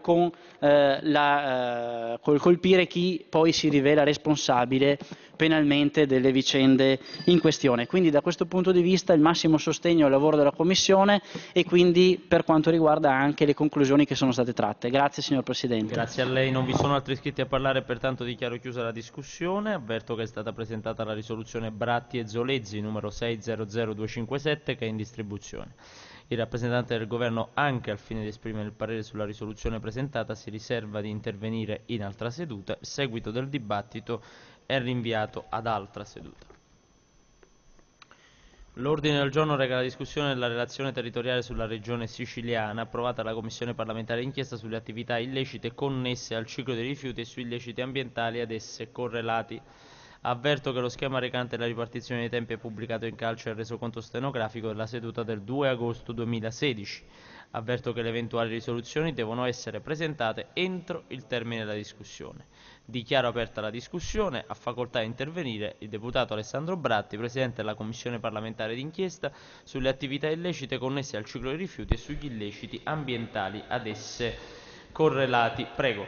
con, eh, la, eh, col colpire chi poi si rivela responsabile penalmente delle vicende in questione. Quindi da questo punto di vista il massimo sostegno al lavoro della Commissione e quindi per quanto riguarda anche le conclusioni che sono state tratte. Grazie signor Presidente. Grazie a lei, non vi sono altri iscritti a parlare, pertanto dichiaro chiusa la discussione. Avverto che è stata presentata la risoluzione Bratti e Zolezzi numero 600257 che è in distribuzione. Il rappresentante del Governo, anche al fine di esprimere il parere sulla risoluzione presentata, si riserva di intervenire in altra seduta. Il seguito del dibattito è rinviato ad altra seduta. L'ordine del giorno rega la discussione della relazione territoriale sulla regione siciliana approvata dalla Commissione parlamentare inchiesta sulle attività illecite connesse al ciclo dei rifiuti e sui illeciti ambientali ad esse correlati. Avverto che lo schema recante la ripartizione dei tempi è pubblicato in calcio e resoconto stenografico della seduta del 2 agosto 2016. Avverto che le eventuali risoluzioni devono essere presentate entro il termine della discussione. Dichiaro aperta la discussione. Ha facoltà di intervenire il deputato Alessandro Bratti, presidente della Commissione parlamentare d'inchiesta sulle attività illecite connesse al ciclo dei rifiuti e sugli illeciti ambientali ad esse correlati. Prego.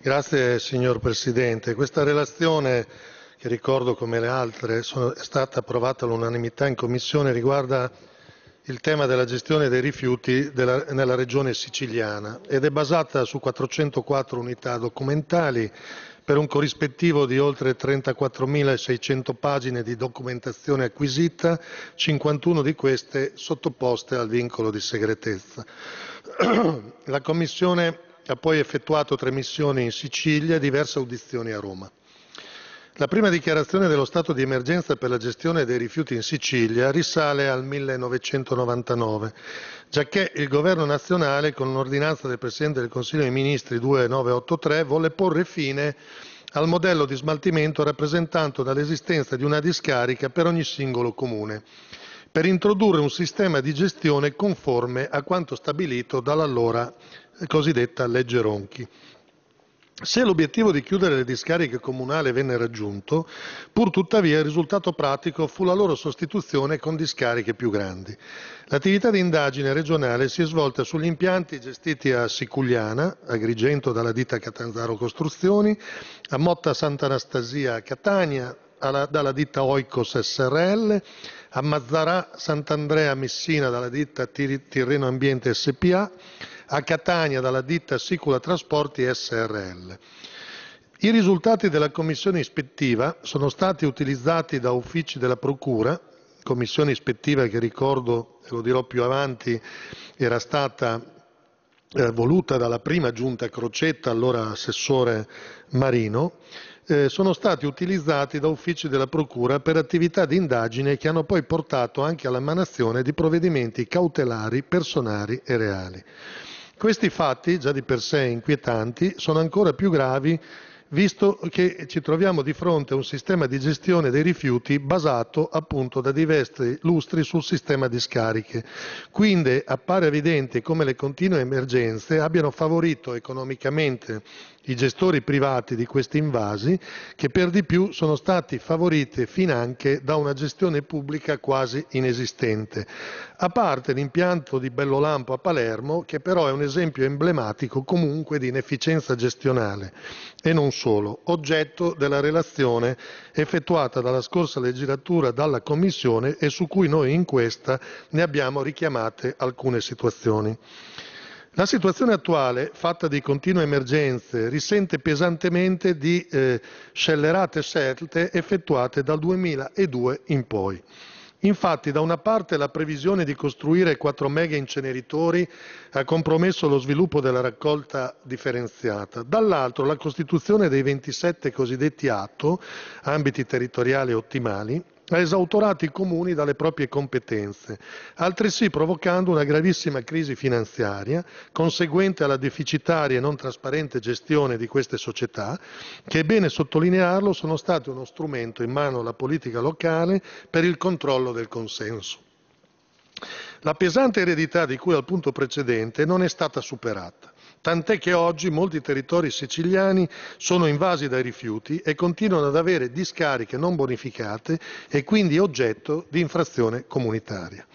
Grazie signor Presidente. Questa relazione che ricordo come le altre sono, è stata approvata all'unanimità in Commissione riguarda il tema della gestione dei rifiuti della, nella regione siciliana ed è basata su 404 unità documentali per un corrispettivo di oltre 34.600 pagine di documentazione acquisita, 51 di queste sottoposte al vincolo di segretezza. La Commissione ha poi effettuato tre missioni in Sicilia e diverse audizioni a Roma. La prima dichiarazione dello stato di emergenza per la gestione dei rifiuti in Sicilia risale al 1999, giacché il governo nazionale, con un'ordinanza del Presidente del Consiglio dei Ministri 2983, volle porre fine al modello di smaltimento rappresentato dall'esistenza di una discarica per ogni singolo comune, per introdurre un sistema di gestione conforme a quanto stabilito dall'allora cosiddetta legge Ronchi. Se l'obiettivo di chiudere le discariche comunali venne raggiunto, pur tuttavia il risultato pratico fu la loro sostituzione con discariche più grandi. L'attività di indagine regionale si è svolta sugli impianti gestiti a Siculiana, Agrigento dalla ditta Catanzaro Costruzioni, a Motta Sant'Anastasia a Catania, alla, dalla ditta Oikos SRL, a Mazzarà Sant'Andrea Messina dalla ditta Tirreno Ambiente SPA, a Catania dalla ditta Sicula Trasporti SRL. I risultati della commissione ispettiva sono stati utilizzati da uffici della Procura, commissione ispettiva che ricordo, e lo dirò più avanti, era stata eh, voluta dalla prima giunta Crocetta, allora assessore Marino, eh, sono stati utilizzati da uffici della Procura per attività di indagine che hanno poi portato anche all'emanazione di provvedimenti cautelari, personali e reali. Questi fatti, già di per sé inquietanti, sono ancora più gravi visto che ci troviamo di fronte a un sistema di gestione dei rifiuti basato appunto da diversi lustri sul sistema di scariche. Quindi appare evidente come le continue emergenze abbiano favorito economicamente i gestori privati di questi invasi che per di più sono stati favoriti finanche da una gestione pubblica quasi inesistente. A parte l'impianto di Bellolampo a Palermo che però è un esempio emblematico comunque di inefficienza gestionale e non solo, oggetto della relazione effettuata dalla scorsa legislatura dalla Commissione e su cui noi in questa ne abbiamo richiamate alcune situazioni. La situazione attuale, fatta di continue emergenze, risente pesantemente di eh, scellerate scelte effettuate dal 2002 in poi. Infatti, da una parte la previsione di costruire quattro mega inceneritori ha compromesso lo sviluppo della raccolta differenziata, dall'altro la costituzione dei 27 cosiddetti ATO, ambiti territoriali ottimali, ha esautorato i comuni dalle proprie competenze, altresì provocando una gravissima crisi finanziaria conseguente alla deficitaria e non trasparente gestione di queste società, che è bene sottolinearlo sono state uno strumento in mano alla politica locale per il controllo del consenso. La pesante eredità di cui al punto precedente non è stata superata tant'è che oggi molti territori siciliani sono invasi dai rifiuti e continuano ad avere discariche non bonificate e quindi oggetto di infrazione comunitaria.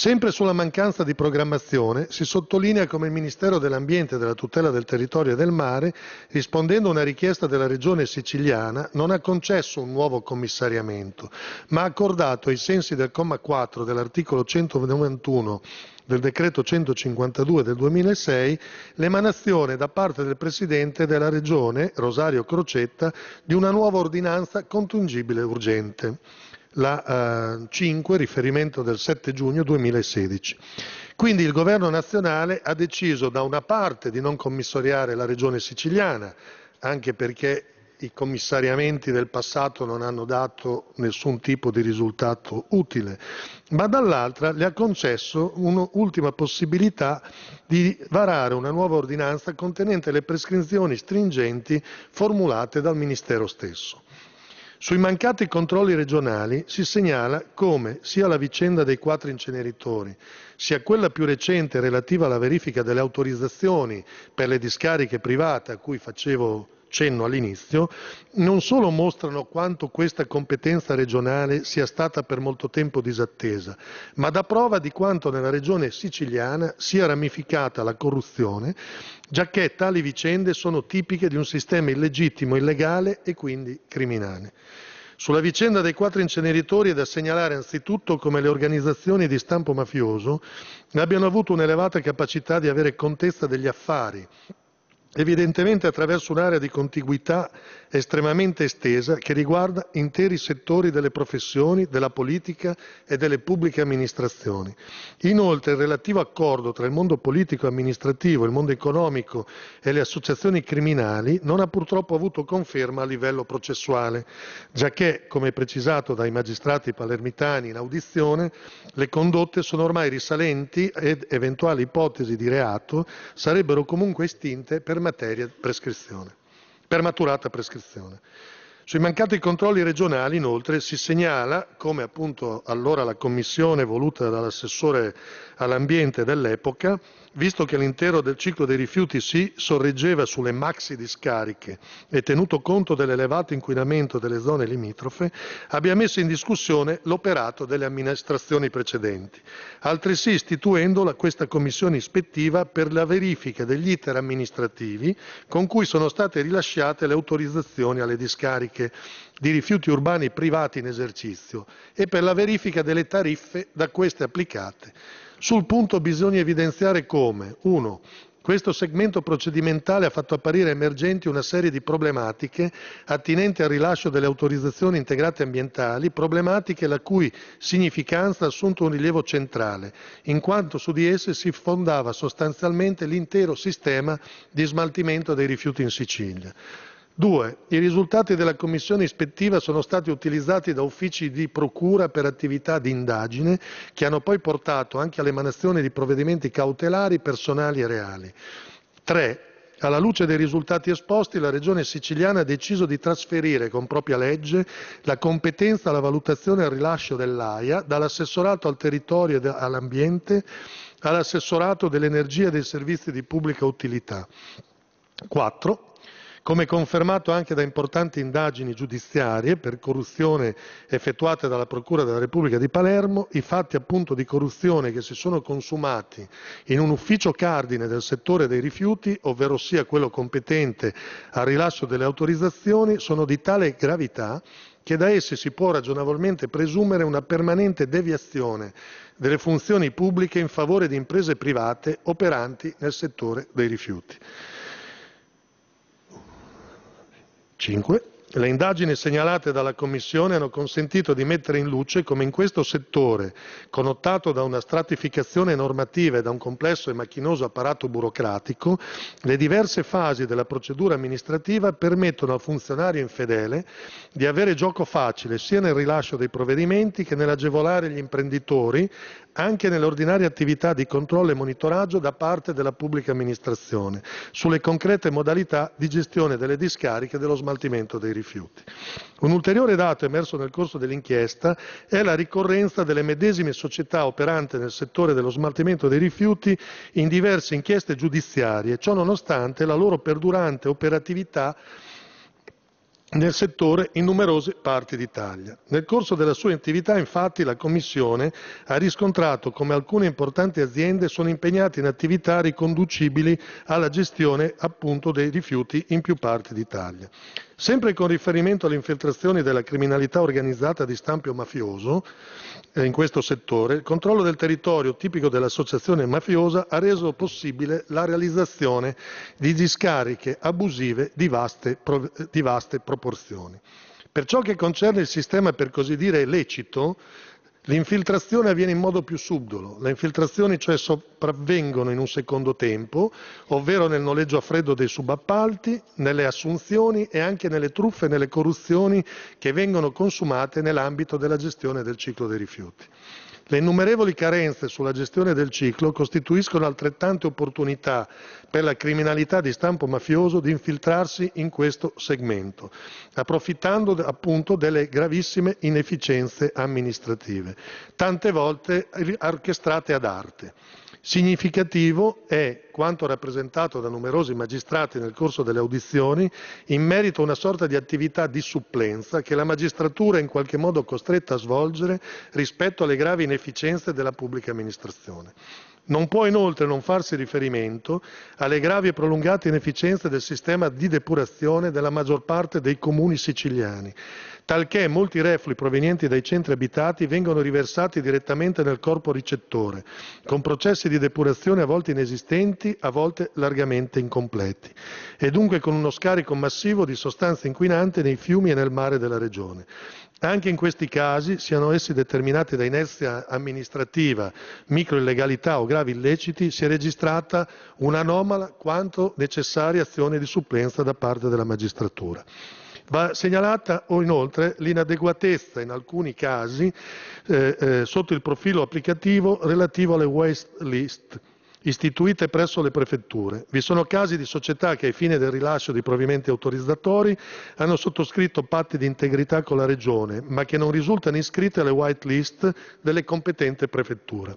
Sempre sulla mancanza di programmazione si sottolinea come il Ministero dell'Ambiente e della Tutela del Territorio e del Mare, rispondendo a una richiesta della Regione siciliana, non ha concesso un nuovo commissariamento, ma ha accordato ai sensi del comma 4 dell'articolo 191 del decreto 152 del 2006 l'emanazione da parte del Presidente della Regione, Rosario Crocetta, di una nuova ordinanza contingibile e urgente la eh, 5, riferimento del 7 giugno 2016. Quindi il governo nazionale ha deciso da una parte di non commissariare la regione siciliana, anche perché i commissariamenti del passato non hanno dato nessun tipo di risultato utile, ma dall'altra le ha concesso un'ultima possibilità di varare una nuova ordinanza contenente le prescrizioni stringenti formulate dal Ministero stesso. Sui mancati controlli regionali si segnala come sia la vicenda dei quattro inceneritori, sia quella più recente relativa alla verifica delle autorizzazioni per le discariche private a cui facevo cenno all'inizio, non solo mostrano quanto questa competenza regionale sia stata per molto tempo disattesa, ma dà prova di quanto nella regione siciliana sia ramificata la corruzione, giacché tali vicende sono tipiche di un sistema illegittimo, illegale e quindi criminale. Sulla vicenda dei quattro inceneritori è da segnalare anzitutto come le organizzazioni di stampo mafioso abbiano avuto un'elevata capacità di avere contezza degli affari, evidentemente attraverso un'area di contiguità estremamente estesa che riguarda interi settori delle professioni, della politica e delle pubbliche amministrazioni. Inoltre il relativo accordo tra il mondo politico e amministrativo, il mondo economico e le associazioni criminali non ha purtroppo avuto conferma a livello processuale, giacché, come precisato dai magistrati palermitani in audizione, le condotte sono ormai risalenti ed eventuali ipotesi di reato sarebbero comunque estinte per materia di prescrizione per maturata prescrizione. Sui mancati controlli regionali, inoltre, si segnala come appunto allora la commissione voluta dall'assessore all'ambiente dell'epoca visto che l'intero del ciclo dei rifiuti si sorreggeva sulle maxi discariche e tenuto conto dell'elevato inquinamento delle zone limitrofe, abbia messo in discussione l'operato delle amministrazioni precedenti, altresì istituendo questa commissione ispettiva per la verifica degli iter amministrativi con cui sono state rilasciate le autorizzazioni alle discariche di rifiuti urbani privati in esercizio e per la verifica delle tariffe da queste applicate sul punto bisogna evidenziare come 1. Questo segmento procedimentale ha fatto apparire emergenti una serie di problematiche attinenti al rilascio delle autorizzazioni integrate ambientali, problematiche la cui significanza ha assunto un rilievo centrale, in quanto su di esse si fondava sostanzialmente l'intero sistema di smaltimento dei rifiuti in Sicilia. 2. I risultati della commissione ispettiva sono stati utilizzati da uffici di procura per attività di indagine che hanno poi portato anche all'emanazione di provvedimenti cautelari personali e reali. 3. Alla luce dei risultati esposti, la Regione siciliana ha deciso di trasferire con propria legge la competenza alla valutazione e al rilascio dell'AIA dall'assessorato al territorio e all'ambiente all'assessorato dell'energia e dei servizi di pubblica utilità. 4 come confermato anche da importanti indagini giudiziarie per corruzione effettuate dalla Procura della Repubblica di Palermo, i fatti appunto di corruzione che si sono consumati in un ufficio cardine del settore dei rifiuti, ovvero sia quello competente al rilascio delle autorizzazioni, sono di tale gravità che da essi si può ragionevolmente presumere una permanente deviazione delle funzioni pubbliche in favore di imprese private operanti nel settore dei rifiuti. 5 le indagini segnalate dalla Commissione hanno consentito di mettere in luce come in questo settore, connotato da una stratificazione normativa e da un complesso e macchinoso apparato burocratico, le diverse fasi della procedura amministrativa permettono al funzionario infedele di avere gioco facile sia nel rilascio dei provvedimenti che nell'agevolare gli imprenditori anche nell'ordinaria attività di controllo e monitoraggio da parte della pubblica amministrazione sulle concrete modalità di gestione delle discariche e dello smaltimento dei rifiuti rifiuti. Un ulteriore dato emerso nel corso dell'inchiesta è la ricorrenza delle medesime società operanti nel settore dello smaltimento dei rifiuti in diverse inchieste giudiziarie, ciò nonostante la loro perdurante operatività nel settore in numerose parti d'Italia. Nel corso della sua attività, infatti, la Commissione ha riscontrato come alcune importanti aziende sono impegnate in attività riconducibili alla gestione appunto dei rifiuti in più parti d'Italia. Sempre con riferimento alle infiltrazioni della criminalità organizzata di stampio mafioso eh, in questo settore, il controllo del territorio tipico dell'associazione mafiosa ha reso possibile la realizzazione di discariche abusive di vaste, eh, di vaste proporzioni. Per ciò che concerne il sistema per così dire lecito L'infiltrazione avviene in modo più subdolo, le infiltrazioni cioè sopravvengono in un secondo tempo, ovvero nel noleggio a freddo dei subappalti, nelle assunzioni e anche nelle truffe e nelle corruzioni che vengono consumate nell'ambito della gestione del ciclo dei rifiuti. Le innumerevoli carenze sulla gestione del ciclo costituiscono altrettante opportunità per la criminalità di stampo mafioso di infiltrarsi in questo segmento, approfittando appunto delle gravissime inefficienze amministrative, tante volte orchestrate ad arte. Significativo è quanto rappresentato da numerosi magistrati nel corso delle audizioni in merito a una sorta di attività di supplenza che la magistratura è in qualche modo costretta a svolgere rispetto alle gravi inefficienze della pubblica amministrazione. Non può inoltre non farsi riferimento alle gravi e prolungate inefficienze del sistema di depurazione della maggior parte dei comuni siciliani, talché molti reflui provenienti dai centri abitati vengono riversati direttamente nel corpo ricettore, con processi di depurazione a volte inesistenti, a volte largamente incompleti, e dunque con uno scarico massivo di sostanze inquinanti nei fiumi e nel mare della regione. Anche in questi casi, siano essi determinati da inerzia amministrativa, microillegalità o gravi illeciti, si è registrata un'anomala quanto necessaria azione di supplenza da parte della magistratura. Va segnalata inoltre l'inadeguatezza in alcuni casi eh, eh, sotto il profilo applicativo relativo alle waste list, istituite presso le prefetture. Vi sono casi di società che, ai fini del rilascio di provvedimenti autorizzatori, hanno sottoscritto patti di integrità con la Regione, ma che non risultano iscritte alle *white list* delle competenti prefetture.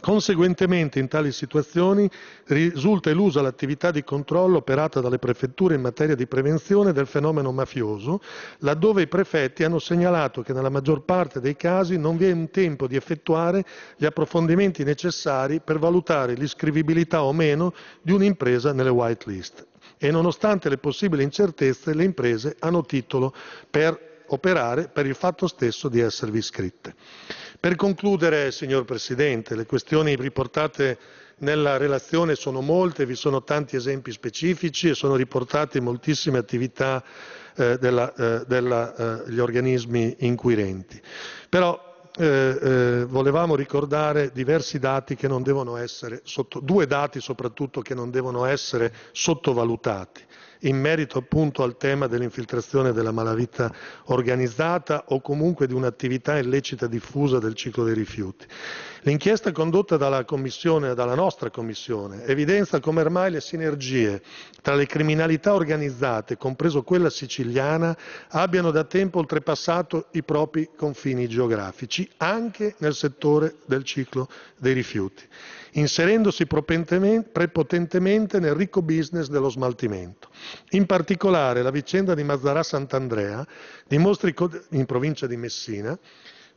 Conseguentemente, in tali situazioni risulta elusa l'attività di controllo operata dalle prefetture in materia di prevenzione del fenomeno mafioso, laddove i prefetti hanno segnalato che nella maggior parte dei casi non vi è un tempo di effettuare gli approfondimenti necessari per valutare l'iscrivibilità o meno di un'impresa nelle white list. E nonostante le possibili incertezze, le imprese hanno titolo per operare per il fatto stesso di esservi iscritte. Per concludere, signor Presidente, le questioni riportate nella relazione sono molte, vi sono tanti esempi specifici e sono riportate moltissime attività eh, degli eh, eh organismi inquirenti. Però eh, eh, volevamo ricordare diversi dati che non devono essere, sotto, due dati soprattutto che non devono essere sottovalutati in merito appunto al tema dell'infiltrazione della malavita organizzata o comunque di un'attività illecita diffusa del ciclo dei rifiuti. L'inchiesta condotta dalla, dalla nostra Commissione, evidenzia come ormai le sinergie tra le criminalità organizzate, compreso quella siciliana, abbiano da tempo oltrepassato i propri confini geografici, anche nel settore del ciclo dei rifiuti inserendosi prepotentemente nel ricco business dello smaltimento. In particolare, la vicenda di Mazzarà Sant'Andrea in provincia di Messina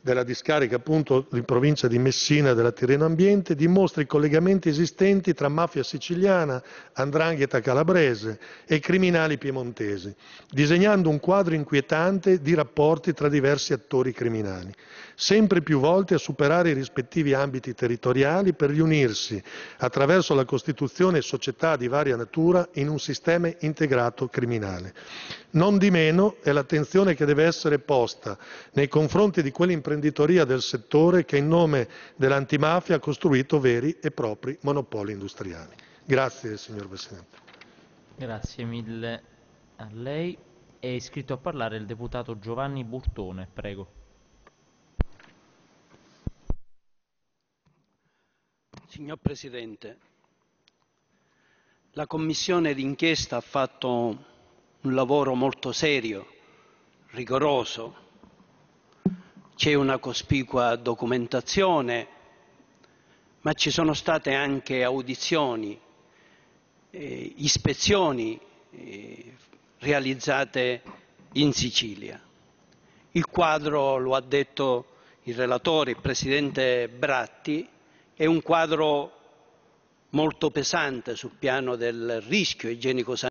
della discarica appunto in provincia di Messina della Tirreno Ambiente dimostra i collegamenti esistenti tra mafia siciliana, andrangheta calabrese e criminali piemontesi, disegnando un quadro inquietante di rapporti tra diversi attori criminali, sempre più volte a superare i rispettivi ambiti territoriali per riunirsi attraverso la costituzione società di varia natura in un sistema integrato criminale. Non di meno è l'attenzione che deve essere posta nei confronti di quell'imprenditore imprenditoria del settore che in nome dell'antimafia ha costruito veri e propri monopoli industriali. Grazie signor Presidente. Grazie mille a lei. È iscritto a parlare il deputato Giovanni Burtone, prego. Signor Presidente, la Commissione d'inchiesta ha fatto un lavoro molto serio, rigoroso, c'è una cospicua documentazione, ma ci sono state anche audizioni, eh, ispezioni eh, realizzate in Sicilia. Il quadro, lo ha detto il relatore, il presidente Bratti, è un quadro molto pesante sul piano del rischio igienico-sanitario